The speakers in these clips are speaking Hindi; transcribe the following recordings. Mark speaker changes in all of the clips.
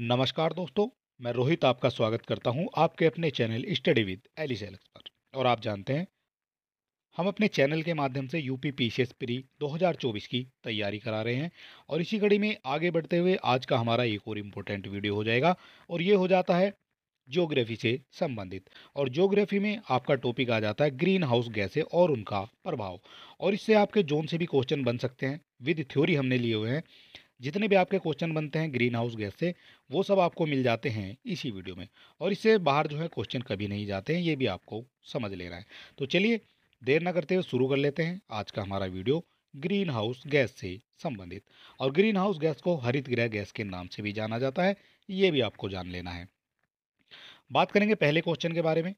Speaker 1: नमस्कार दोस्तों मैं रोहित आपका स्वागत करता हूं आपके अपने channel study with Alice Alex पर और आप जानते हैं हम अपने चैनल के माध्यम से UP P C S pre दो की तैयारी करा रहे हैं और इसी कड़ी में आगे बढ़ते हुए आज का हमारा एक और इम्पोर्टेंट वीडियो हो जाएगा और ये हो जाता है ज्योग्राफी से संबंधित और ज्योग्राफी में आपका टॉपिक आ जाता है ग्रीन हाउस गैसें और उनका प्रभाव और इससे आपके जोन से भी क्वेश्चन बन सकते हैं विद थ्योरी हमने लिए हुए हैं जितने भी आपके क्वेश्चन बनते हैं ग्रीन हाउस गैस से वो सब आपको मिल जाते हैं इसी वीडियो में और इससे बाहर जो है क्वेश्चन कभी नहीं जाते हैं ये भी आपको समझ लेना है तो चलिए देर ना करते हुए शुरू कर लेते हैं आज का हमारा वीडियो ग्रीन हाउस गैस से संबंधित और ग्रीन हाउस गैस को हरित गृह गैस के नाम से भी जाना जाता है ये भी आपको जान लेना है बात करेंगे पहले क्वेश्चन के बारे में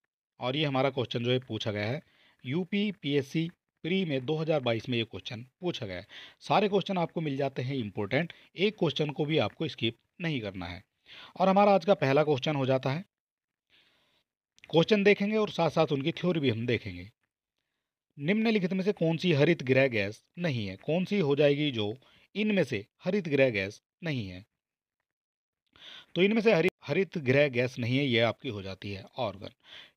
Speaker 1: और ये हमारा क्वेश्चन जो है पूछा गया है यूपी पीएससी प्री में 2022 में ये क्वेश्चन पूछा गया है सारे क्वेश्चन आपको मिल जाते हैं इंपॉर्टेंट एक क्वेश्चन को भी आपको स्किप नहीं करना है और हमारा आज का पहला क्वेश्चन हो जाता है क्वेश्चन देखेंगे और साथ साथ उनकी थ्योरी भी हम देखेंगे निम्नलिखित में से कौन सी हरित ग्रह गैस नहीं है कौन सी हो जाएगी जो इनमें से हरित ग्रह गैस नहीं है तो इनमें से हरित हरित ग्रह गैस नहीं है यह आपकी हो जाती है ऑर्गन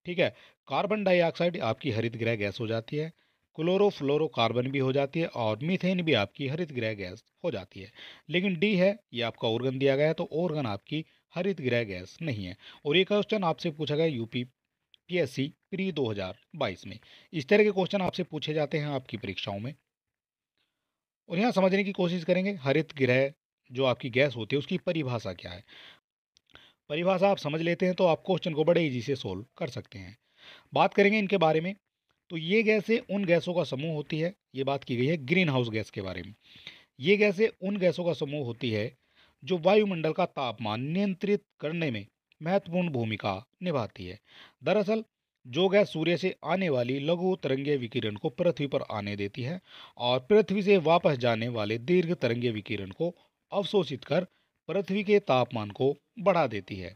Speaker 1: ठीक है कार्बन डाइऑक्साइड आपकी हरित ग्रह गैस हो जाती है क्लोरोफ्लोरोकार्बन भी हो जाती है और मीथेन भी आपकी हरित गृह गैस हो जाती है लेकिन डी है ये आपका ऑर्गन दिया गया है तो ऑर्गन आपकी हरित गृह गैस नहीं है और ये क्वेश्चन आपसे पूछा गया यूपी पीएससी प्री 2022 में इस तरह के क्वेश्चन आपसे पूछे जाते हैं आपकी परीक्षाओं में और यहाँ समझने की कोशिश करेंगे हरित गृह जो आपकी गैस होती है उसकी परिभाषा क्या है परिभाषा आप समझ लेते हैं तो आप क्वेश्चन को बड़े ईजी से सोल्व कर सकते हैं बात करेंगे इनके बारे में तो ये गैसें उन गैसों का समूह होती है ये बात की गई है ग्रीन हाउस गैस के बारे में ये गैसें उन गैसों का समूह होती है जो वायुमंडल का तापमान नियंत्रित करने में महत्वपूर्ण भूमिका निभाती है दरअसल जो गैस सूर्य से आने वाली लघु तरंगे विकिरण को पृथ्वी पर आने देती है और पृथ्वी से वापस जाने वाले दीर्घ तरंगे विकिरण को अवशोषित कर पृथ्वी के तापमान को बढ़ा देती है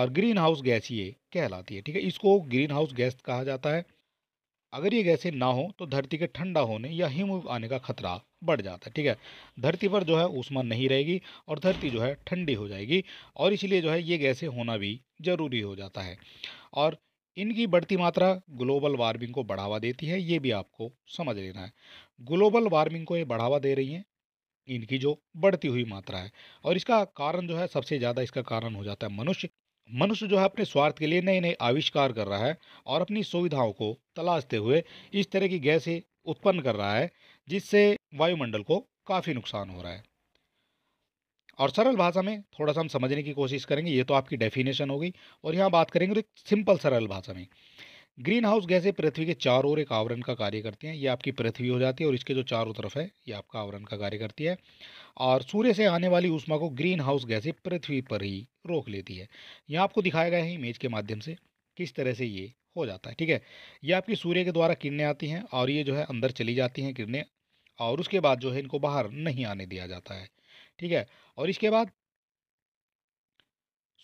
Speaker 1: और ग्रीन हाउस गैस ये कहलाती है ठीक है इसको ग्रीन हाउस गैस कहा जाता है अगर ये गैसें ना हो तो धरती के ठंडा होने या हिम आने का खतरा बढ़ जाता है ठीक है धरती पर जो है ऊष्मा नहीं रहेगी और धरती जो है ठंडी हो जाएगी और इसलिए जो है ये गैसें होना भी ज़रूरी हो जाता है और इनकी बढ़ती मात्रा ग्लोबल वार्मिंग को बढ़ावा देती है ये भी आपको समझ लेना है ग्लोबल वार्मिंग को ये बढ़ावा दे रही हैं इनकी जो बढ़ती हुई मात्रा है और इसका कारण जो है सबसे ज़्यादा इसका कारण हो जाता है मनुष्य मनुष्य जो है अपने स्वार्थ के लिए नए नए आविष्कार कर रहा है और अपनी सुविधाओं को तलाशते हुए इस तरह की गैसें उत्पन्न कर रहा है जिससे वायुमंडल को काफ़ी नुकसान हो रहा है और सरल भाषा में थोड़ा सा हम समझने की कोशिश करेंगे ये तो आपकी डेफिनेशन होगी और यहाँ बात करेंगे तो एक सिंपल सरल भाषा में ग्रीन हाउस गैसें पृथ्वी के चार ओर एक आवरण का कार्य करती हैं ये आपकी पृथ्वी हो जाती है और इसके जो चारों तरफ है ये आपका आवरण का कार्य करती है और सूर्य से आने वाली ऊष्मा को ग्रीन हाउस गैसें पृथ्वी पर ही रोक लेती है यहाँ आपको दिखाया गया है इमेज के माध्यम से किस तरह से ये हो जाता है ठीक है ये आपकी सूर्य के द्वारा किरणें आती हैं और ये जो है अंदर चली जाती हैं किरणें और उसके बाद जो है इनको बाहर नहीं आने दिया जाता है ठीक है और इसके बाद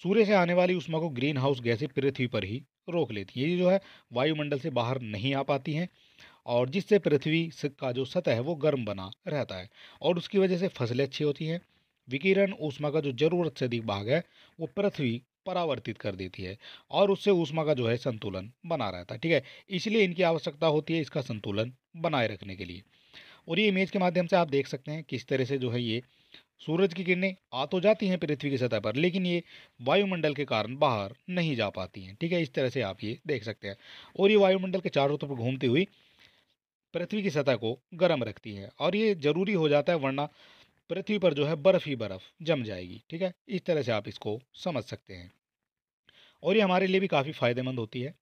Speaker 1: सूर्य से आने वाली उष्मा को ग्रीन हाउस गैसें पृथ्वी पर ही रोक लेती हैं ये जो है वायुमंडल से बाहर नहीं आ पाती हैं और जिससे पृथ्वी का जो सतह है वो गर्म बना रहता है और उसकी वजह से फसलें अच्छी होती हैं विकिरण ऊष्मा का जो ज़रूरत से अधिक भाग है वो पृथ्वी परावर्तित कर देती है और उससे ऊष्मा का जो है संतुलन बना रहता है ठीक है इसलिए इनकी आवश्यकता होती है इसका संतुलन बनाए रखने के लिए और ये इमेज के माध्यम से आप देख सकते हैं किस तरह से जो है ये सूरज की किरणें आ तो जाती हैं पृथ्वी की सतह पर लेकिन ये वायुमंडल के कारण बाहर नहीं जा पाती हैं ठीक है इस तरह से आप ये देख सकते हैं और ये वायुमंडल के चारों तरफ घूमती हुई पृथ्वी की सतह को गर्म रखती है और ये ज़रूरी हो जाता है वरना पृथ्वी पर जो है बर्फ़ ही बर्फ़ जम जाएगी ठीक है इस तरह से आप इसको समझ सकते हैं और ये हमारे लिए भी काफ़ी फ़ायदेमंद होती है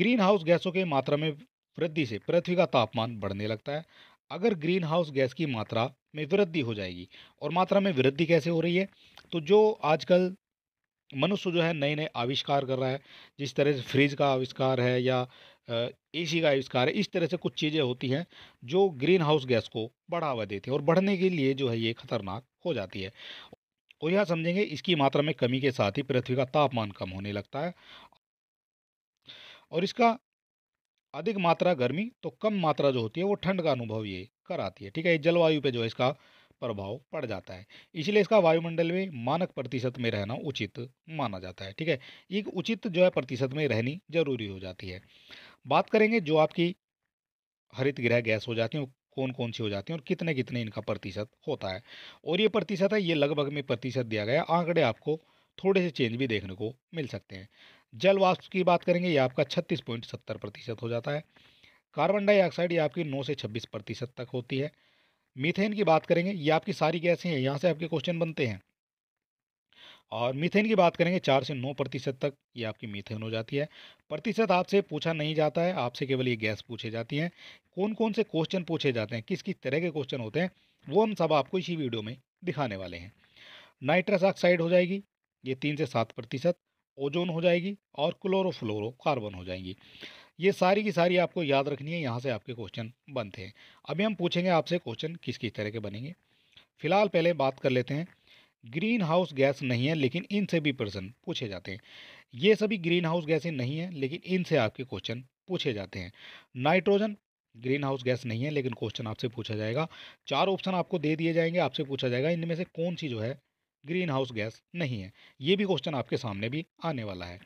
Speaker 1: ग्रीन हाउस गैसों के मात्रा में वृद्धि से पृथ्वी का तापमान बढ़ने लगता है अगर ग्रीन हाउस गैस की मात्रा में वृद्धि हो जाएगी और मात्रा में वृद्धि कैसे हो रही है तो जो आजकल मनुष्य जो है नए नए आविष्कार कर रहा है जिस तरह से फ्रिज का आविष्कार है या एसी का आविष्कार है इस तरह से कुछ चीज़ें होती हैं जो ग्रीन हाउस गैस को बढ़ावा देती है और बढ़ने के लिए जो है ये खतरनाक हो जाती है और यह समझेंगे इसकी मात्रा में कमी के साथ ही पृथ्वी का तापमान कम होने लगता है और इसका अधिक मात्रा गर्मी तो कम मात्रा जो होती है वो ठंड का अनुभव ये कराती है ठीक है जलवायु पे जो है इसका प्रभाव पड़ जाता है इसलिए इसका वायुमंडल में मानक प्रतिशत में रहना उचित माना जाता है ठीक है एक उचित जो है प्रतिशत में रहनी जरूरी हो जाती है बात करेंगे जो आपकी हरित गृह गैस हो जाती है कौन कौन सी हो जाती हैं और कितने कितने इनका प्रतिशत होता है और ये प्रतिशत है ये लगभग में प्रतिशत दिया गया आंकड़े आपको थोड़े से चेंज भी देखने को मिल सकते हैं जल वाष्प की बात करेंगे ये आपका छत्तीस पॉइंट सत्तर प्रतिशत हो जाता है कार्बन डाइऑक्साइड ये आपकी नौ से छब्बीस प्रतिशत तक होती है मीथेन की बात करेंगे ये आपकी सारी गैसें हैं यहाँ से आपके क्वेश्चन बनते हैं और मीथेन की बात करेंगे चार से नौ प्रतिशत तक ये आपकी मीथेन हो जाती है प्रतिशत आपसे पूछा नहीं जाता है आपसे केवल ये गैस पूछे जाती हैं कौन कौन से क्वेश्चन पूछे जाते हैं किस किस तरह के क्वेश्चन होते हैं वो हम सब आपको इसी वीडियो में दिखाने वाले हैं नाइट्रस ऑक्साइड हो जाएगी ये तीन से सात प्रतिशत ओजोन हो जाएगी और क्लोरोफ्लोरो कार्बन हो जाएंगी ये सारी की सारी आपको याद रखनी है यहाँ से आपके क्वेश्चन बनते हैं अभी हम पूछेंगे आपसे क्वेश्चन किस किस तरह के बनेंगे फिलहाल पहले बात कर लेते हैं ग्रीन हाउस गैस नहीं है लेकिन इनसे भी प्रश्न पूछे जाते हैं ये सभी ग्रीन हाउस गैसें नहीं हैं लेकिन इनसे आपके क्वेश्चन पूछे जाते हैं नाइट्रोजन ग्रीन हाउस गैस नहीं है लेकिन क्वेश्चन आपसे पूछा जाएगा चार ऑप्शन आपको दे दिए जाएंगे आपसे पूछा जाएगा इनमें से कौन सी जो है ग्रीन हाउस गैस नहीं है ये भी क्वेश्चन आपके सामने भी आने वाला है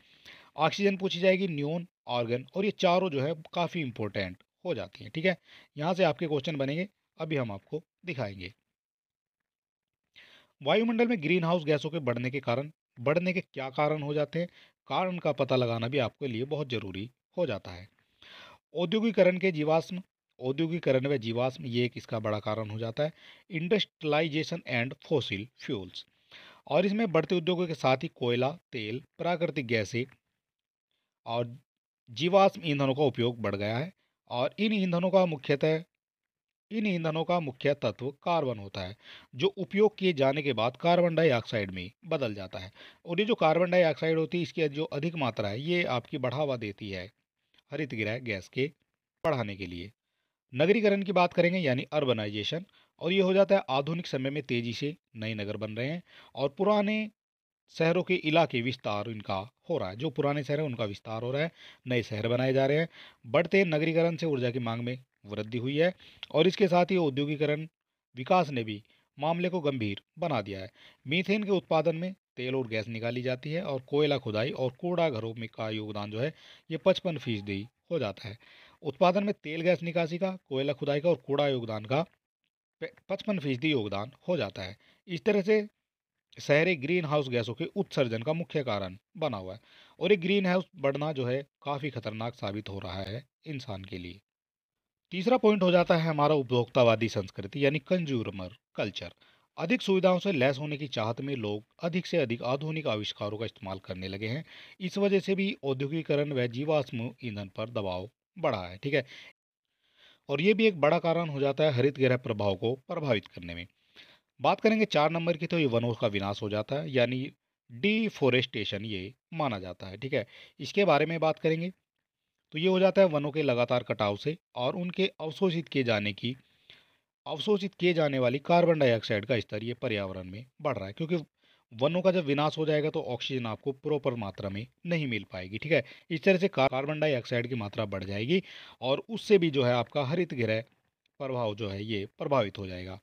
Speaker 1: ऑक्सीजन पूछी जाएगी न्यून ऑर्गन और ये चारों जो है काफ़ी इंपॉर्टेंट हो जाती हैं ठीक है यहाँ से आपके क्वेश्चन बनेंगे अभी हम आपको दिखाएंगे वायुमंडल में ग्रीन हाउस गैसों के बढ़ने के कारण बढ़ने के क्या कारण हो जाते हैं कारण का पता लगाना भी आपके लिए बहुत ज़रूरी हो जाता है औद्योगिकरण के जीवाश्म औद्योगिकरण व जीवाश्म ये एक इसका बड़ा कारण हो जाता है इंडस्ट्रलाइजेशन एंड फोसिल फ्यूल्स और इसमें बढ़ते उद्योगों के साथ ही कोयला तेल प्राकृतिक गैसें और जीवाश्म ईंधनों का उपयोग बढ़ गया है और इन ईंधनों का मुख्यतः इन ईंधनों का मुख्य तत्व कार्बन होता है जो उपयोग किए जाने के बाद कार्बन डाइऑक्साइड में बदल जाता है और ये जो कार्बन डाइऑक्साइड होती है इसकी जो अधिक मात्रा है ये आपकी बढ़ावा देती है हरित गृह गैस के बढ़ाने के लिए नगरीकरण की बात करेंगे यानी अर्बनाइजेशन और ये हो जाता है आधुनिक समय में तेज़ी से नए नगर बन रहे हैं और पुराने शहरों के इलाके विस्तार इनका हो रहा है जो पुराने शहर हैं उनका विस्तार हो रहा है नए शहर बनाए जा रहे हैं बढ़ते नगरीकरण से ऊर्जा की मांग में वृद्धि हुई है और इसके साथ ही औद्योगिकरण विकास ने भी मामले को गंभीर बना दिया है मीथेन के उत्पादन में तेल और गैस निकाली जाती है और कोयला खुदाई और कूड़ा घरों में का योगदान जो है ये पचपन फीसदी हो जाता है उत्पादन में तेल गैस निकासी का कोयला खुदाई का और कूड़ा योगदान का पचपन फीसदी योगदान हो जाता है इस तरह से शहरी ग्रीन हाउस गैसों के उत्सर्जन का मुख्य कारण बना हुआ है और ये ग्रीन हाउस बढ़ना जो है काफ़ी खतरनाक साबित हो रहा है इंसान के लिए तीसरा पॉइंट हो जाता है हमारा उपभोक्तावादी संस्कृति यानी कंज्यूमर कल्चर अधिक सुविधाओं से लैस होने की चाहत में लोग अधिक से अधिक आधुनिक आविष्कारों का इस्तेमाल करने लगे हैं इस वजह से भी औद्योगिकरण व जीवाश्म ईंधन पर दबाव बढ़ा है ठीक है और ये भी एक बड़ा कारण हो जाता है हरित गृह प्रभाव को प्रभावित करने में बात करेंगे चार नंबर की तो ये वनों का विनाश हो जाता है यानी डिफोरेस्टेशन ये माना जाता है ठीक है इसके बारे में बात करेंगे तो ये हो जाता है वनों के लगातार कटाव से और उनके अवशोषित किए जाने की अवशोषित किए जाने वाली कार्बन डाइऑक्साइड का स्तर ये पर्यावरण में बढ़ रहा है क्योंकि वनों का जब विनाश हो जाएगा तो ऑक्सीजन आपको प्रॉपर मात्रा में नहीं मिल पाएगी ठीक है इस तरह से कार्बन डाइऑक्साइड की मात्रा बढ़ जाएगी और उससे भी जो है आपका हरित गृह प्रभाव जो है ये प्रभावित हो जाएगा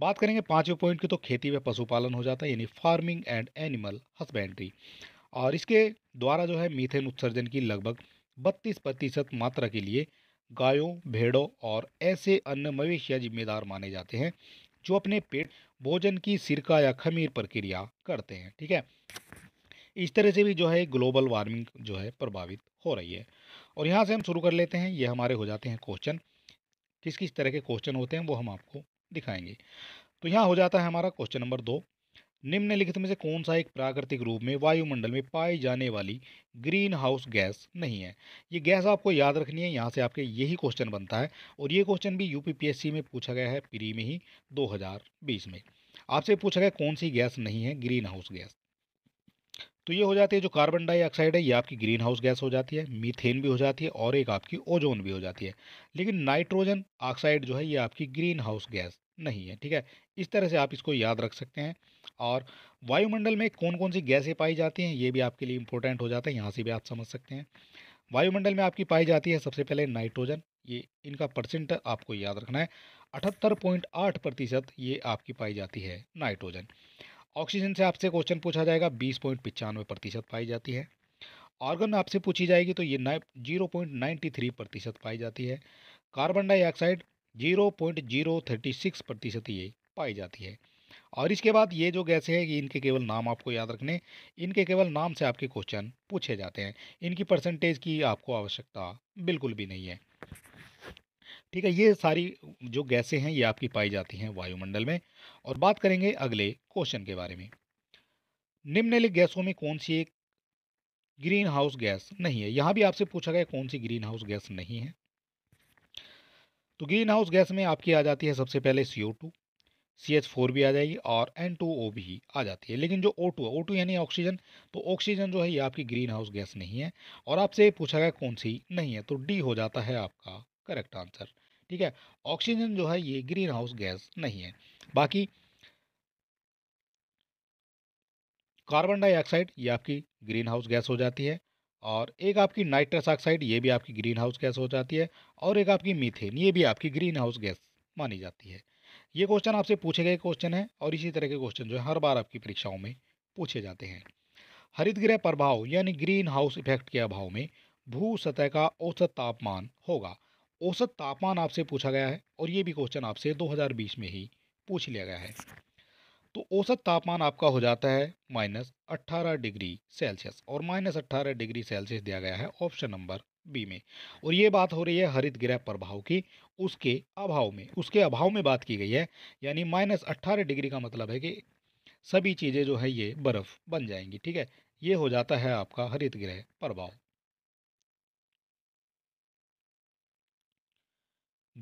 Speaker 1: बात करेंगे पाँचवें पॉइंट की तो खेती में पशुपालन हो जाता है यानी फार्मिंग एंड एनिमल हस्बेंड्री और इसके द्वारा जो है मीथेन उत्सर्जन की लगभग बत्तीस प्रतिशत मात्रा के लिए गायों भेड़ों और ऐसे अन्य मवेशियाँ जिम्मेदार माने जाते हैं जो अपने पेट भोजन की सिरका या खमीर प्रक्रिया करते हैं ठीक है इस तरह से भी जो है ग्लोबल वार्मिंग जो है प्रभावित हो रही है और यहाँ से हम शुरू कर लेते हैं ये हमारे हो जाते हैं क्वेश्चन किस किस तरह के क्वेश्चन होते हैं वो हम आपको दिखाएंगे तो यहाँ हो जाता है हमारा क्वेश्चन नंबर दो निम्नलिखित में से कौन सा एक प्राकृतिक रूप में वायुमंडल में पाई जाने वाली ग्रीन हाउस गैस नहीं है ये गैस आपको याद रखनी है यहाँ से आपके यही क्वेश्चन बनता है और ये क्वेश्चन भी यूपीपीएससी में पूछा गया है प्री में ही 2020 में आपसे पूछा गया कौन सी गैस नहीं है ग्रीन हाउस गैस तो ये हो जाती है जो कार्बन डाइऑक्साइड है ये आपकी ग्रीन हाउस गैस हो जाती है मीथेन भी हो जाती है और एक आपकी ओजोन भी हो जाती है लेकिन नाइट्रोजन ऑक्साइड जो है ये आपकी ग्रीन हाउस गैस नहीं है ठीक है इस तरह से आप इसको याद रख सकते हैं और वायुमंडल में कौन कौन सी गैसें पाई जाती हैं ये भी आपके लिए इंपॉर्टेंट हो जाता है यहाँ से भी आप समझ सकते हैं वायुमंडल में आपकी पाई जाती है सबसे पहले नाइट्रोजन ये इनका परसेंट आपको याद रखना है अठहत्तर पॉइंट आठ प्रतिशत ये आपकी पाई जाती है नाइट्रोजन ऑक्सीजन से आपसे क्वेश्चन पूछा जाएगा बीस पॉइंट पचानवे प्रतिशत पाई जाती है ऑर्गन आपसे पूछी जाएगी तो ये जीरो पॉइंट नाइन्टी थ्री प्रतिशत पाई जाती है carbon dioxide zero point zero thirty six प्रतिशत ये पाई जाती है और इसके बाद ये जो गैसे हैं कि इनके केवल नाम आपको याद रखने इनके केवल नाम से आपके क्वेश्चन पूछे जाते हैं इनकी परसेंटेज की आपको आवश्यकता बिल्कुल भी नहीं है ठीक है ये सारी जो गैसे हैं ये आपकी पाई जाती हैं वायुमंडल में और बात करेंगे अगले क्वेश्चन के बारे में निम्नलिखित गैसों में कौन सी एक ग्रीन हाउस गैस नहीं है यहाँ भी आपसे पूछा गया कौन सी ग्रीन हाउस गैस नहीं है तो ग्रीन हाउस गैस में आपकी आ जाती है सबसे पहले C two C H four भी आ जाएगी और एन टू ओ भी आ जाती है लेकिन जो ओ टू है ओ टू यानी ऑक्सीजन तो ऑक्सीजन जो है ये आपकी ग्रीन हाउस गैस नहीं है और आपसे पूछा गया कौन सी नहीं है तो डी हो जाता है आपका करेक्ट आंसर ठीक है ऑक्सीजन जो है ये ग्रीन हाउस गैस नहीं है बाकी कार्बन डाइऑक्साइड ये आपकी ग्रीन हाउस गैस हो जाती है और एक आपकी नाइट्रस ऑक्साइड ये भी आपकी ग्रीन हाउस गैस हो जाती है और एक आपकी मीथेन ये भी आपकी ग्रीन हाउस गैस मानी जाती है ये क्वेश्चन आपसे पूछे गए क्वेश्चन है और इसी तरह के क्वेश्चन जो है हर बार आपकी परीक्षाओं में पूछे जाते हैं हरित गृह प्रभाव यानी ग्रीन हाउस इफेक्ट के अभाव में भू सतह का औसत तापमान होगा औसत तापमान आपसे पूछा गया है और ये भी क्वेश्चन आपसे 2020 में ही पूछ लिया गया है तो औसत तापमान आपका हो जाता है माइनस अट्ठारह डिग्री सेल्सियस और माइनस अट्ठारह डिग्री सेल्सियस दिया गया है ऑप्शन नंबर बी में और ये बात हो रही है हरित गृह प्रभाव की उसके अभाव में उसके अभाव में बात की गई है यानी माइनस अट्ठारह डिग्री का मतलब है कि सभी चीज़ें जो है ये बर्फ़ बन जाएंगी ठीक है ये हो जाता है आपका हरित गृह प्रभाव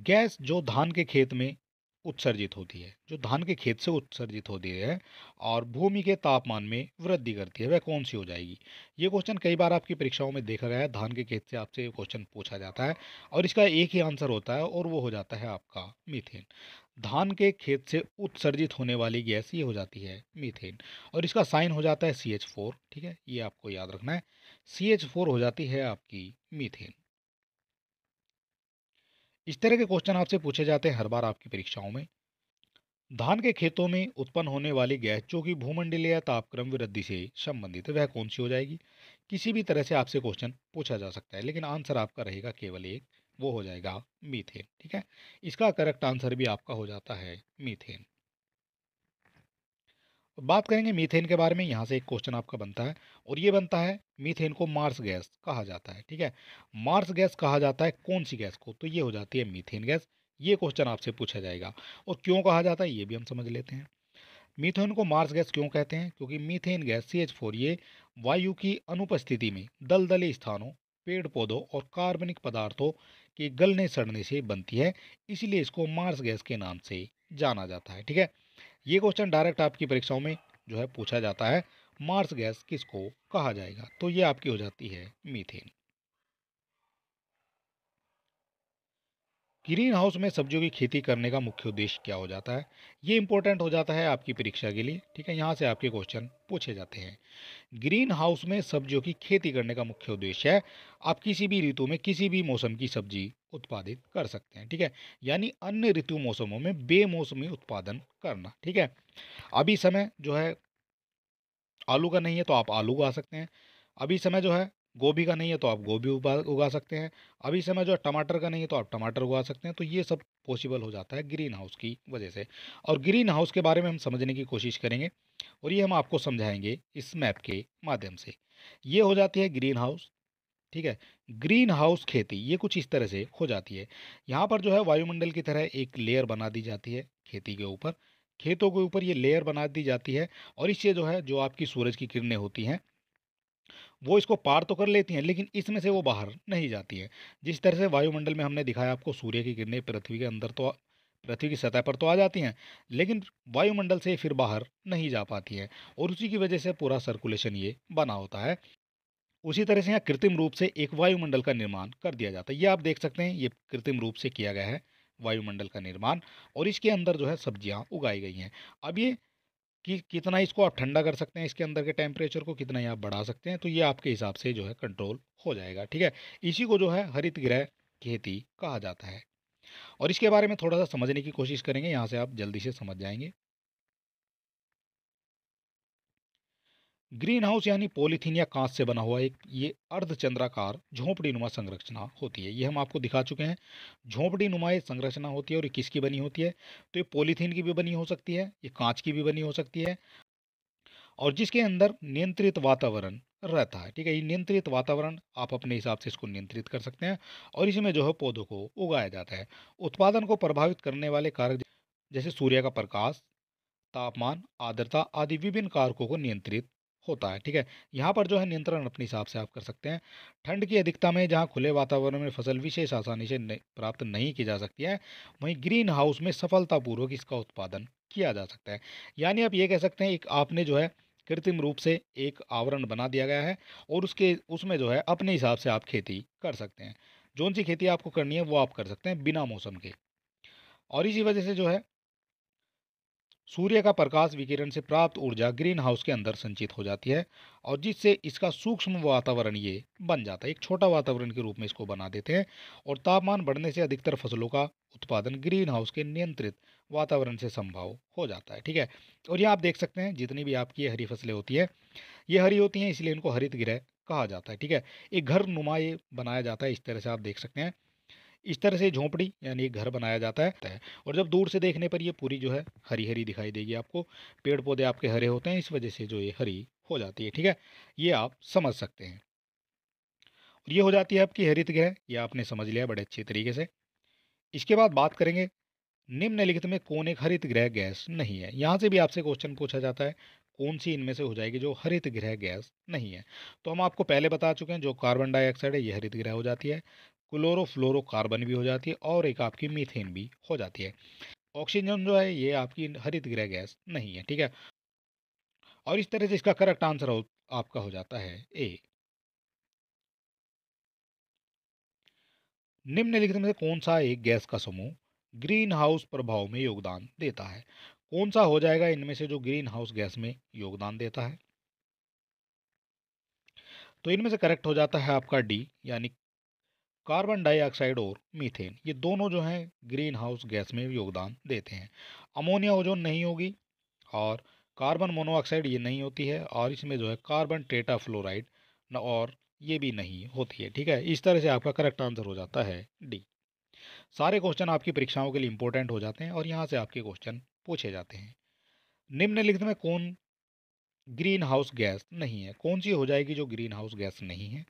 Speaker 1: गैस जो धान के खेत में उत्सर्जित होती है जो धान के खेत से उत्सर्जित होती है और भूमि के तापमान में वृद्धि करती है वह कौन सी हो जाएगी ये क्वेश्चन कई बार आपकी परीक्षाओं में देखा गया है धान के खेत से आपसे क्वेश्चन पूछा जाता है और इसका एक ही आंसर होता है और वो हो जाता है आपका मीथेन धान के खेत से उत्सर्जित होने वाली गैस ये हो जाती है मीथेन और इसका साइन हो जाता है सी एच फोर ठीक है ये आपको याद रखना है सी एच फोर हो जाती है आपकी मीथेन इस तरह के क्वेश्चन आपसे पूछे जाते हैं हर बार आपकी परीक्षाओं में धान के खेतों में उत्पन्न होने वाली गैस जो कि भूमंडलीय तापक्रम वृद्धि से संबंधित है वह कौन सी हो जाएगी किसी भी तरह से आपसे क्वेश्चन पूछा जा सकता है लेकिन आंसर आपका रहेगा केवल एक वो हो जाएगा मीथेन ठीक है इसका करेक्ट आंसर भी आपका हो जाता है मीथेन तो बात करेंगे मीथेन के बारे में यहाँ से एक क्वेश्चन आपका बनता है और ये बनता है मीथेन को मार्स गैस कहा जाता है ठीक है मार्स गैस कहा जाता है कौन सी गैस को तो ये हो जाती है मीथेन गैस ये क्वेश्चन आपसे पूछा जाएगा और क्यों कहा जाता है ये भी हम समझ लेते हैं मीथेन को मार्स गैस क्यों कहते हैं क्योंकि methane gas C H four ये वायु की अनुपस्थिति में दलदली स्थानों पेड़ पौधों और कार्बनिक पदार्थों के गलने सड़ने से बनती है इसलिए इसको मार्स गैस के नाम से जाना जाता है ठीक है ये क्वेश्चन डायरेक्ट आपकी परीक्षाओं में जो है पूछा जाता है मार्स गैस किसको कहा जाएगा तो ये आपकी हो जाती है मीथेन ग्रीन हाउस में सब्जियों की खेती करने का मुख्य उद्देश्य क्या हो जाता है ये इंपॉर्टेंट हो जाता है आपकी परीक्षा के लिए ठीक है यहाँ से आपके क्वेश्चन पूछे जाते हैं ग्रीन हाउस में सब्जियों की खेती करने का मुख्य उद्देश्य है आप किसी भी ऋतु में किसी भी मौसम की सब्जी उत्पादित कर सकते हैं ठीक है यानी अन्य ऋतु मौसमों में बेमौसमी उत्पादन करना ठीक है अभी समय जो है आलू का नहीं है तो आप आलू उगा सकते हैं अभी समय जो है गोभी का नहीं है तो आप गोभी उगा सकते हैं अभी समय जो है टमाटर का नहीं है तो आप टमाटर उगा सकते हैं तो ये सब पॉसिबल हो जाता है ग्रीन हाउस की वजह से और ग्रीन हाउस के बारे में हम समझने की कोशिश करेंगे और ये हम आपको समझाएंगे इस मैप के माध्यम से ये हो जाती है ग्रीन हाउस ठीक है ग्रीन हाउस खेती ये कुछ इस तरह से हो जाती है यहाँ पर जो है वायुमंडल की तरह एक लेयर बना दी जाती है खेती के ऊपर खेतों के ऊपर ये लेयर बना दी जाती है और इससे जो है जो आपकी सूरज की किरणें होती हैं वो इसको पार तो कर लेती हैं लेकिन इसमें से वो बाहर नहीं जाती है जिस तरह से वायुमंडल में हमने दिखाया आपको सूर्य की किरणें पृथ्वी के अंदर तो पृथ्वी की सतह पर तो आ जाती हैं लेकिन वायुमंडल से फिर बाहर नहीं जा पाती है और उसी की वजह से पूरा सर्कुलेशन ये बना होता है उसी तरह से यहाँ कृत्रिम रूप से एक वायुमंडल का निर्माण कर दिया जाता है ये आप देख सकते हैं ये कृत्रिम रूप से किया गया है वायुमंडल का निर्माण और इसके अंदर जो है सब्जियाँ उगाई गई हैं अब ये कि कितना इसको आप ठंडा कर सकते हैं इसके अंदर के टेम्परेचर को कितना यहाँ आप बढ़ा सकते हैं तो ये आपके हिसाब से जो है कंट्रोल हो जाएगा ठीक है इसी को जो है हरित गृह खेती कहा जाता है और इसके बारे में थोड़ा सा समझने की कोशिश करेंगे यहाँ से आप जल्दी से समझ जाएंगे ग्रीन हाउस यानी पॉलीथीन या कांच से बना हुआ एक ये अर्धचंद्राकार झोंपड़ी नुमा संरचना होती है ये हम आपको दिखा चुके हैं झोंपड़ी नुमा ये संरचना होती है और ये किसकी बनी होती है तो ये पॉलीथीन की भी बनी हो सकती है ये कांच की भी बनी हो सकती है और जिसके अंदर नियंत्रित वातावरण रहता है ठीक है ये नियंत्रित वातावरण आप अपने हिसाब से इसको नियंत्रित कर सकते हैं और इसमें जो है पौधों को उगाया जाता है उत्पादन को प्रभावित करने वाले कारक जैसे सूर्य का प्रकाश तापमान आर्द्रता आदि विभिन्न कारकों को नियंत्रित होता है ठीक है यहाँ पर जो है नियंत्रण अपने हिसाब से आप कर सकते हैं ठंड की अधिकता में जहाँ खुले वातावरण में फसल विशेष आसानी से प्राप्त नहीं की जा सकती है वहीं ग्रीन हाउस में सफलतापूर्वक इसका उत्पादन किया जा सकता है यानी आप ये कह सकते हैं एक आपने जो है कृत्रिम रूप से एक आवरण बना दिया गया है और उसके उसमें जो है अपने हिसाब से आप खेती कर सकते हैं जौन सी खेती आपको करनी है वो आप कर सकते हैं बिना मौसम के और इसी वजह से जो है सूर्य का प्रकाश विकिरण से प्राप्त ऊर्जा ग्रीन हाउस के अंदर संचित हो जाती है और जिससे इसका सूक्ष्म वातावरण ये बन जाता है एक छोटा वातावरण के रूप में इसको बना देते हैं और तापमान बढ़ने से अधिकतर फसलों का उत्पादन ग्रीन हाउस के नियंत्रित वातावरण से संभव हो जाता है ठीक है और ये आप देख सकते हैं जितनी भी आपकी हरी फसलें होती हैं ये हरी होती हैं इसलिए इनको हरित गृह कहा जाता है ठीक है एक घर नुमा ये बनाया जाता है इस तरह से आप देख सकते हैं इस तरह से झोंपड़ी यानी एक घर बनाया जाता है और जब दूर से देखने पर ये पूरी जो है हरी हरी दिखाई देगी आपको पेड़ पौधे आपके हरे होते हैं इस वजह से जो ये हरी हो जाती है ठीक है ये आप समझ सकते हैं और ये हो जाती है आपकी हरित गृह ये आपने समझ लिया बड़े अच्छे तरीके से इसके बाद बात करेंगे निम्नलिखित में कौन एक हरित गृह गैस नहीं है यहाँ से भी आपसे क्वेश्चन पूछा जाता है कौन सी इनमें से हो जाएगी जो हरित गृह गैस नहीं है तो हम आपको पहले बता चुके हैं जो कार्बन डाइऑक्साइड है ये हरित गृह हो जाती है क्लोरोफ्लोरोकार्बन भी हो जाती है और एक आपकी मीथेन भी हो जाती है ऑक्सीजन जो है ये आपकी हरित गृह गैस नहीं है ठीक है और इस तरह से इसका करेक्ट आंसर आपका हो जाता है ए निम्नलिखित में से कौन सा एक गैस का समूह ग्रीन हाउस प्रभाव में योगदान देता है कौन सा हो जाएगा इनमें से जो ग्रीन हाउस गैस में योगदान देता है तो इनमें से करेक्ट हो जाता है आपका डी यानी कार्बन डाइऑक्साइड और मीथेन ये दोनों जो हैं ग्रीन हाउस गैस में योगदान देते हैं अमोनिया ओजोन नहीं होगी और कार्बन मोनोऑक्साइड ये नहीं होती है और इसमें जो है कार्बन टेटा फ्लोराइड और ये भी नहीं होती है ठीक है इस तरह से आपका करेक्ट आंसर हो जाता है डी सारे क्वेश्चन आपकी परीक्षाओं के लिए इंपॉर्टेंट हो जाते हैं और यहाँ से आपके क्वेश्चन पूछे जाते हैं निम्नलिखित में कौन ग्रीन हाउस गैस नहीं है कौन सी हो जाएगी जो ग्रीन हाउस गैस नहीं है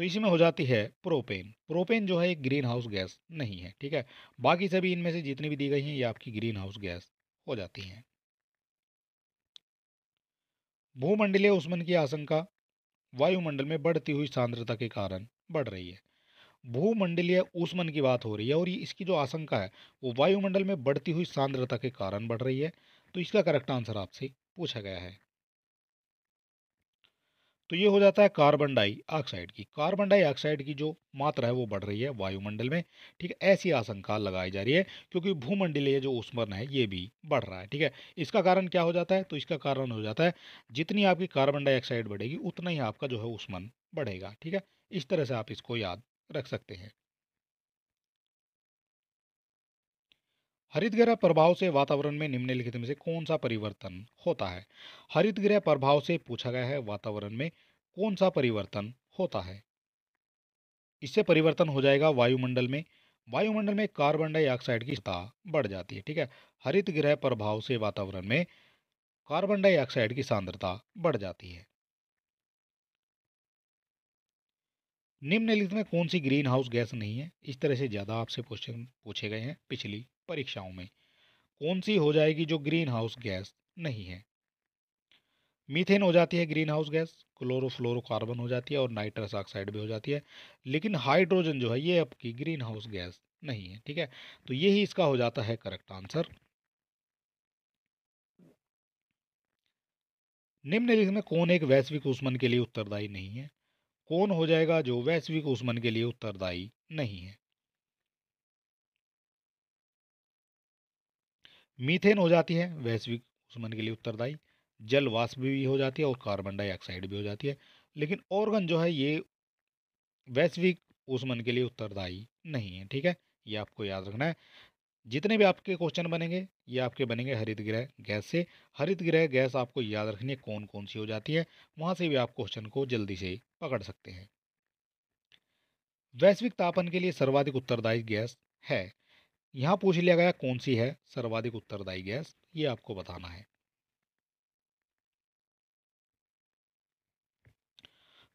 Speaker 1: तो इसी में हो जाती है प्रोपेन प्रोपेन जो है एक ग्रीन हाउस गैस नहीं है ठीक है बाकी सभी इनमें से जितनी भी दी गई हैं ये आपकी ग्रीन हाउस गैस हो जाती हैं भूमंडलीय उष्मन की आशंका वायुमंडल में बढ़ती हुई सांद्रता के कारण बढ़ रही है भूमंडलीय ऊष्मन की बात हो रही है और ये इसकी जो आशंका है वो वायुमंडल में बढ़ती हुई सांद्रता के कारण बढ़ रही है तो इसका करेक्ट आंसर आपसे पूछा गया है तो ये हो जाता है कार्बन डाइऑक्साइड की कार्बन डाइऑक्साइड की जो मात्रा है वो बढ़ रही है वायुमंडल में ठीक है ऐसी आशंका लगाई जा रही है क्योंकि भूमंडलीय जो उष्मरण है ये भी बढ़ रहा है ठीक है इसका कारण क्या हो जाता है तो इसका कारण हो जाता है जितनी आपकी कार्बन डाइऑक्साइड बढ़ेगी उतना ही आपका जो है उष्मन बढ़ेगा ठीक है इस तरह से आप इसको याद रख सकते हैं हरितगृह प्रभाव से वातावरण में निम्नलिखित में से कौन सा परिवर्तन होता है गृह प्रभाव से पूछा गया है वातावरण में कौन सा परिवर्तन होता है इससे परिवर्तन हो जाएगा वायुमंडल में वायुमंडल में कार्बन डाइऑक्साइड की सतह बढ़ जाती है ठीक है हरित गृह प्रभाव से वातावरण में कार्बन डाइऑक्साइड की सांद्रता बढ़ जाती है निम्नलिखित में कौन सी ग्रीन हाउस गैस नहीं है इस तरह से ज़्यादा आपसे क्वेश्चन पूछे गए हैं पिछली परीक्षाओं में कौन सी हो जाएगी जो ग्रीन हाउस गैस नहीं है मीथेन हो जाती है ग्रीन हाउस गैस क्लोरोफ्लोरोकार्बन हो जाती है और नाइट्रस ऑक्साइड भी हो जाती है लेकिन हाइड्रोजन जो है ये आपकी ग्रीन हाउस गैस नहीं है ठीक है तो ये ही इसका हो जाता है करेक्ट आंसर निम्नलिखित में कौन एक वैश्विक उष्मन के लिए उत्तरदायी नहीं है कौन हो जाएगा जो वैश्विक उष्मन के लिए उत्तरदायी नहीं है मीथेन हो जाती है वैश्विक उष्मन के लिए उत्तरदायी जल वाष्प भी हो जाती है और कार्बन डाइऑक्साइड भी हो जाती है लेकिन ऑर्गन जो है ये वैश्विक उष्मन के लिए उत्तरदायी नहीं है ठीक है ये आपको याद रखना है जितने भी आपके क्वेश्चन बनेंगे ये आपके बनेंगे हरित गृह गैस से हरित गृह गैस आपको याद रखनी है कौन कौन सी हो जाती है वहाँ से भी आप क्वेश्चन को जल्दी से पकड़ सकते हैं वैश्विक तापन के लिए सर्वाधिक उत्तरदायी गैस है यहाँ पूछ लिया गया कौन सी है सर्वाधिक उत्तरदायी गैस ये आपको बताना है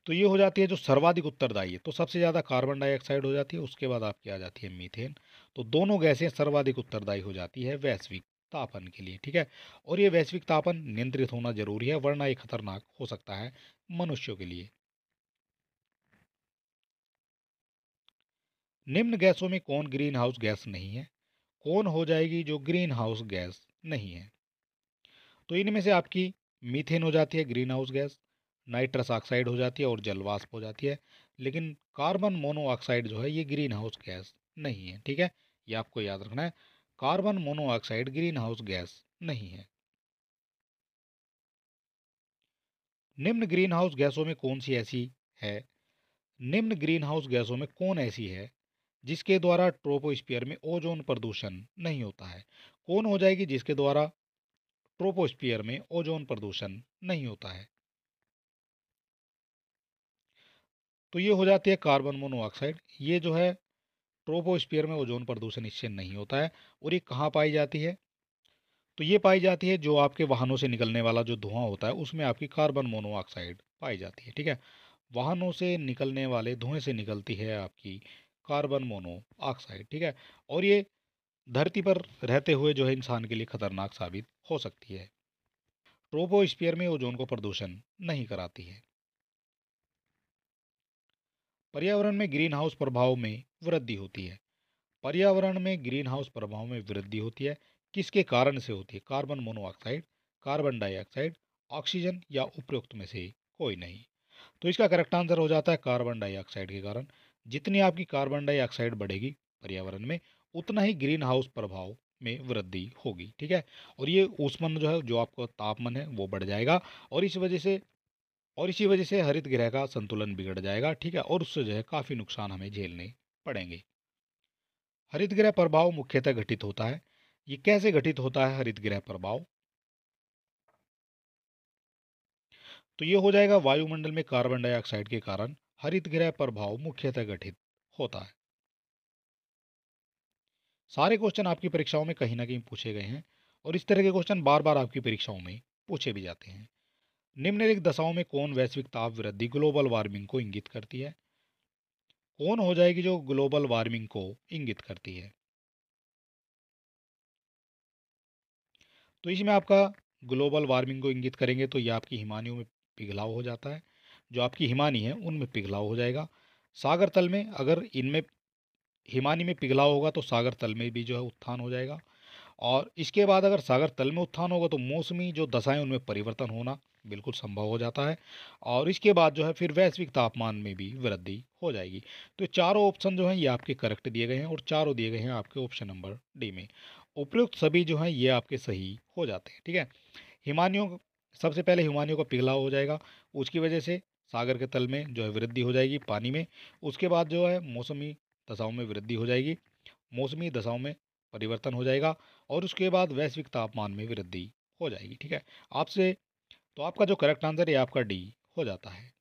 Speaker 1: तो ये हो जाती है जो सर्वाधिक उत्तरदायी है तो सबसे ज़्यादा कार्बन डाइऑक्साइड हो जाती है उसके बाद आपकी आ जाती है मीथेन तो दोनों गैसें सर्वाधिक उत्तरदायी हो जाती है वैश्विक तापन के लिए ठीक है और ये वैश्विक तापन नियंत्रित होना जरूरी है वरना ये खतरनाक हो सकता है मनुष्यों के लिए निम्न गैसों में कौन ग्रीन हाउस गैस नहीं है कौन हो जाएगी जो ग्रीन हाउस गैस नहीं है तो इनमें से आपकी मीथेन हो जाती है greenhouse gas nitrous oxide हो जाती है और जलवाष्प हो जाती है लेकिन कार्बन मोनोऑक्साइड जो है ये ग्रीन हाउस गैस नहीं है ठीक है ये आपको याद रखना है carbon monoxide greenhouse gas नहीं है निम्न ग्रीन हाउस गैसों में कौन सी ऐसी है निम्न ग्रीन हाउस गैसों में कौन ऐसी है जिसके द्वारा ट्रोपोस्पियर में ओजोन प्रदूषण नहीं होता है कौन हो जाएगी जिसके द्वारा ट्रोपोस्पियर में ओजोन प्रदूषण नहीं होता है तो ये हो जाती है कार्बन मोनोऑक्साइड ये जो है ट्रोपोस्पियर में ओजोन प्रदूषण इससे नहीं होता है और ये कहाँ पाई जाती है तो ये पाई जाती है जो आपके वाहनों से निकलने वाला जो धुआं होता है उसमें आपकी कार्बन मोनोऑक्साइड पाई जाती है ठीक है वाहनों से निकलने वाले धुएं से निकलती है आपकी कार्बन मोनोऑक्साइड ठीक है और ये धरती पर रहते हुए जो है इंसान के लिए खतरनाक साबित हो सकती है ट्रोपोस्पियर में ओजोन को प्रदूषण नहीं कराती है पर्यावरण में ग्रीन हाउस प्रभाव में वृद्धि होती है पर्यावरण में ग्रीन हाउस प्रभाव में वृद्धि होती है किसके कारण से होती है carbon monoxide carbon dioxide oxygen या उपयुक्त में से कोई नहीं तो इसका करेक्ट आंसर हो जाता है कार्बन डाइऑक्साइड के कारण जितनी आपकी कार्बन डाइऑक्साइड बढ़ेगी पर्यावरण में उतना ही ग्रीन हाउस प्रभाव में वृद्धि होगी ठीक है और ये ऊष्मन जो है जो आपका तापमान है वो बढ़ जाएगा और इस वजह से और इसी वजह से हरित गृह का संतुलन बिगड़ जाएगा ठीक है और उससे जो है काफ़ी नुकसान हमें झेलने पड़ेंगे हरित गृह प्रभाव मुख्यतः घटित होता है ये कैसे घटित होता है हरित गृह प्रभाव तो ये हो जाएगा वायुमंडल में कार्बन डाइऑक्साइड के कारण हरित ग्रह प्रभाव मुख्यतः गठित होता है सारे क्वेश्चन आपकी परीक्षाओं में कहीं ना कहीं पूछे गए हैं और इस तरह के क्वेश्चन बार बार आपकी परीक्षाओं में पूछे भी जाते हैं निम्नलिखित दशाओं में कौन वैश्विक ताप वृद्धि ग्लोबल वार्मिंग को इंगित करती है कौन हो जाएगी जो ग्लोबल वार्मिंग को इंगित करती है तो इसमें आपका ग्लोबल वार्मिंग को इंगित करेंगे तो ये आपकी हिमानियों में पिघलाव हो जाता है जो आपकी हिमानी है उनमें पिघलाव हो जाएगा सागर तल में अगर इनमें हिमानी में पिघलाव होगा तो सागर तल में भी जो है उत्थान हो जाएगा और इसके बाद अगर सागर तल में उत्थान होगा तो मौसमी जो दशाएं उनमें परिवर्तन होना बिल्कुल संभव हो जाता है और इसके बाद जो है फिर वैश्विक तापमान में भी वृद्धि हो जाएगी तो चारों ऑप्शन जो हैं ये आपके करेक्ट दिए गए हैं और चारों दिए गए हैं आपके ऑप्शन नंबर डी में उपयुक्त सभी जो हैं ये आपके सही हो जाते हैं ठीक है हिमानियों सबसे पहले हिमानियों का पिघलाव हो जाएगा उसकी वजह से सागर के तल में जो है वृद्धि हो जाएगी पानी में उसके बाद जो है मौसमी दशाओं में वृद्धि हो जाएगी मौसमी दशाओं में परिवर्तन हो जाएगा और उसके बाद वैश्विक तापमान में वृद्धि हो जाएगी ठीक है आपसे तो आपका जो करेक्ट आंसर है आपका डी हो जाता है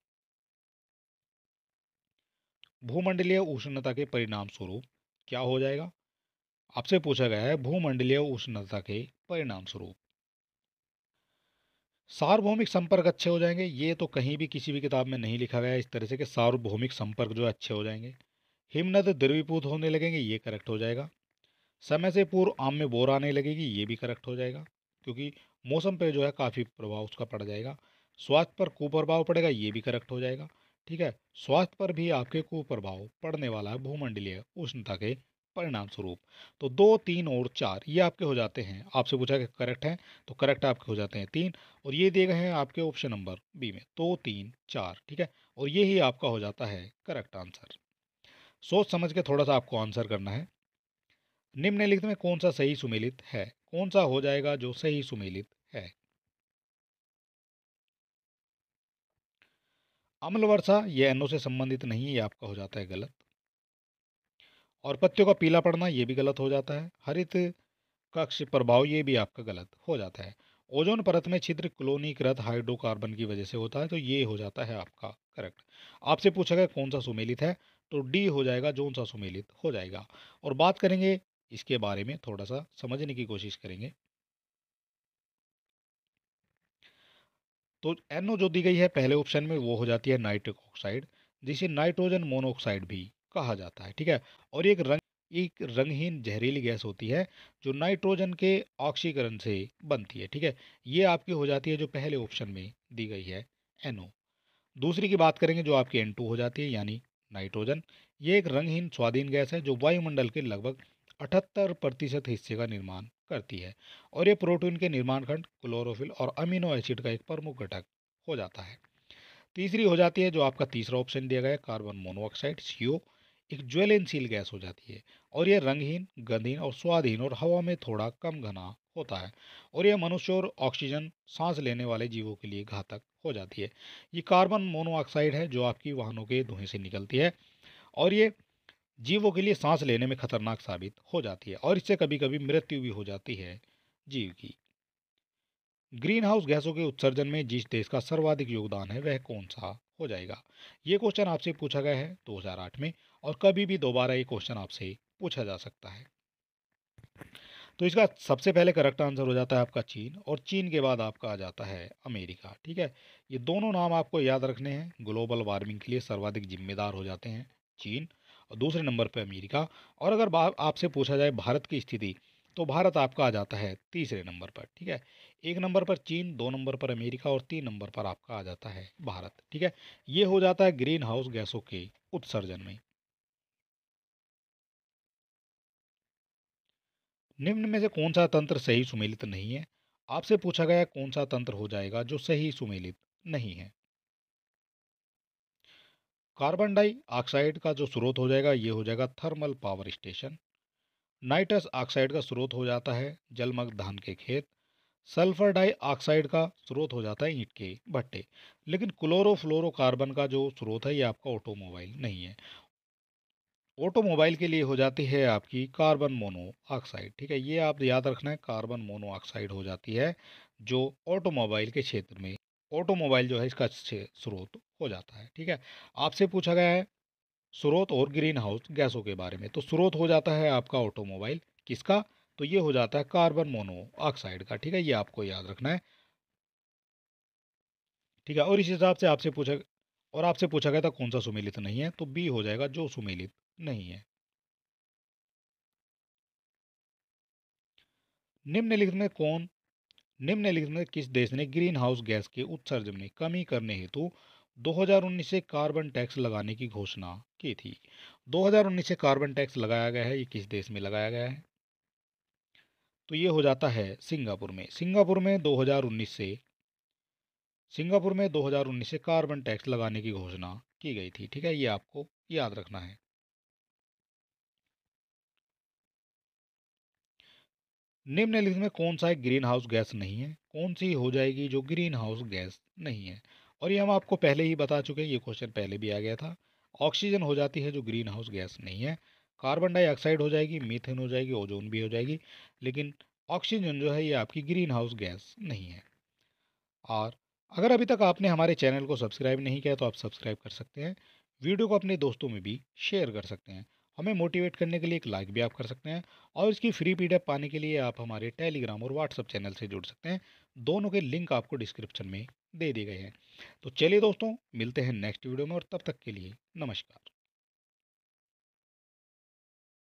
Speaker 1: भूमंडलीय उष्णता के परिणाम स्वरूप क्या हो जाएगा आपसे पूछा गया है भूमंडलीय उष्णता के परिणाम स्वरूप सार्वभौमिक संपर्क अच्छे हो जाएंगे ये तो कहीं भी किसी भी किताब में नहीं लिखा गया इस तरह से कि सार्वभौमिक संपर्क जो है अच्छे हो जाएंगे हिमनद द्रवीपूत होने लगेंगे ये करेक्ट हो जाएगा समय से पूर्व आम में बोर आने लगेगी ये भी करेक्ट हो जाएगा क्योंकि मौसम पर जो है काफ़ी प्रभाव उसका पड़ जाएगा स्वास्थ्य पर कुप्रभाव पड़ेगा ये भी करेक्ट हो जाएगा ठीक है स्वास्थ्य पर भी आपके कुप्रभाव पड़ने वाला है भूमंडलीय उष्णता के परिणाम स्वरूप तो दो तीन और चार ये आपके हो जाते हैं आपसे पूछा कि करेक्ट है तो करेक्ट आपके हो जाते हैं तीन और ये दिए गए हैं आपके ऑप्शन नंबर बी में दो तीन चार ठीक है और ये ही आपका हो जाता है करेक्ट आंसर सोच समझ के थोड़ा सा आपको आंसर करना है निम्नलिखित में कौन सा सही सुमेलित है कौन सा हो जाएगा जो सही सुमेलित है अम्ल वर्षा यह एनओ से संबंधित नहीं है आपका हो जाता है गलत और पत्तियों का पीला पड़ना ये भी गलत हो जाता है हरित कक्ष प्रभाव ये भी आपका गलत हो जाता है ओजोन परत में छिद्र क्लोनीकृत हाइड्रोकार्बन की वजह से होता है तो ये हो जाता है आपका करेक्ट आपसे पूछा गया कौन सा सुमेलित है तो डी हो जाएगा जोन सा सुमेलित हो जाएगा और बात करेंगे इसके बारे में थोड़ा सा समझने की कोशिश करेंगे तो एनओ जो दी गई है पहले ऑप्शन में वो हो जाती है नाइट्रिक ऑक्साइड जिसे नाइट्रोजन मोनोऑक्साइड भी कहा जाता है ठीक है और एक रंग एक रंगहीन जहरीली गैस होती है जो नाइट्रोजन के ऑक्सीकरण से बनती है ठीक है ये आपकी हो जाती है जो पहले ऑप्शन में दी गई है एनओ दूसरी की बात करेंगे जो आपकी एन हो जाती है यानी नाइट्रोजन ये एक रंगहीन स्वाधीन गैस है जो वायुमंडल के लगभग अठहत्तर प्रतिशत हिस्से का निर्माण करती है और ये प्रोटीन के निर्माण खंड क्लोरोफिल और अमीनो एसिड का एक प्रमुख घटक हो जाता है तीसरी हो जाती है जो आपका तीसरा ऑप्शन दिया गया है कार्बन मोनोऑक्साइड सीओ एक ज्वेलनशील गैस हो जाती है और यह रंगहीन गंधहीन और स्वादहीन और हवा में थोड़ा कम घना होता है और यह मनुष्य और ऑक्सीजन सांस लेने वाले जीवों के लिए घातक हो जाती है ये कार्बन मोनोऑक्साइड है जो आपकी वाहनों के धुएं से निकलती है और ये जीवों के लिए सांस लेने में खतरनाक साबित हो जाती है और इससे कभी कभी मृत्यु भी हो जाती है जीव की ग्रीन हाउस गैसों के उत्सर्जन में जिस देश का सर्वाधिक योगदान है वह कौन सा हो जाएगा ये क्वेश्चन आपसे पूछा गया है 2008 में और कभी भी दोबारा ये क्वेश्चन आपसे पूछा जा सकता है तो इसका सबसे पहले करेक्ट आंसर हो जाता है आपका चीन और चीन के बाद आपका आ जाता है अमेरिका ठीक है ये दोनों नाम आपको याद रखने हैं ग्लोबल वार्मिंग के लिए सर्वाधिक जिम्मेदार हो जाते हैं चीन और दूसरे नंबर पर अमेरिका और अगर आपसे पूछा जाए भारत की स्थिति तो भारत आपका आ जाता है तीसरे नंबर पर ठीक है एक नंबर पर चीन दो नंबर पर अमेरिका और तीन नंबर पर आपका आ जाता है भारत ठीक है ये हो जाता है ग्रीन हाउस गैसों के उत्सर्जन में निम्न में से कौन सा तंत्र सही सुमेलित नहीं है आपसे पूछा गया कौन सा तंत्र हो जाएगा जो सही सुमेलित नहीं है कार्बन डाइऑक्साइड का जो स्रोत हो जाएगा ये हो जाएगा thermal power station nitrous oxide का स्रोत हो जाता है जलमग्न धान के खेत सल्फर डाइऑक्साइड का स्रोत हो जाता है ईंट के भट्टे लेकिन क्लोरोफ्लोरोकार्बन का जो स्रोत है ये आपका ऑटोमोबाइल नहीं है ऑटोमोबाइल के लिए हो जाती है आपकी कार्बन मोनोऑक्साइड ठीक है ये आप याद रखना है कार्बन मोनोऑक्साइड हो जाती है जो ऑटोमोबाइल के क्षेत्र में ऑटोमोबाइल जो है इसका स्रोत हो जाता है ठीक है आपसे पूछा गया है स्रोत और ग्रीन हाउस गैसों के बारे में तो स्रोत हो जाता है आपका ऑटोमोबाइल किसका तो ये हो जाता है कार्बन मोनोऑक्साइड का ठीक है ये आपको याद रखना है ठीक है और इस हिसाब से आपसे पूछा और आपसे पूछा गया था कौन सा सुमेलित नहीं है तो बी हो जाएगा जो सुमेलित नहीं है निम्नलिखित में कौन निम्नलिखित में किस देश ने ग्रीन हाउस गैस के उत्सर्जन में कमी करने हेतु 2019 से कार्बन टैक्स लगाने की घोषणा की थी 2019 से कार्बन टैक्स लगाया गया है ये किस देश में लगाया गया है तो ये हो जाता है सिंगापुर में सिंगापुर में 2019 से सिंगापुर में 2019 से कार्बन टैक्स लगाने की घोषणा की गई थी ठीक है ये आपको याद रखना है निम्नलिखित में कौन सा ग्रीन हाउस गैस नहीं है कौन सी हो जाएगी जो ग्रीन हाउस गैस नहीं है और ये हम आपको पहले ही बता चुके हैं ये क्वेश्चन पहले भी आ गया था ऑक्सीजन हो जाती है जो ग्रीन हाउस गैस नहीं है कार्बन डाइऑक्साइड हो जाएगी मीथेन हो जाएगी ओजोन भी हो जाएगी लेकिन ऑक्सीजन जो है ये आपकी ग्रीन हाउस गैस नहीं है और अगर अभी तक आपने हमारे चैनल को सब्सक्राइब नहीं किया तो आप सब्सक्राइब कर सकते हैं वीडियो को अपने दोस्तों में भी शेयर कर सकते हैं हमें मोटिवेट करने के लिए एक लाइक भी आप कर सकते हैं और इसकी फ्री पी पाने के लिए आप हमारे टेलीग्राम और व्हाट्सअप चैनल से जुड़ सकते हैं दोनों के लिंक आपको डिस्क्रिप्शन में दे दिए गए हैं तो चलिए दोस्तों मिलते हैं नेक्स्ट वीडियो में और तब तक के लिए नमस्कार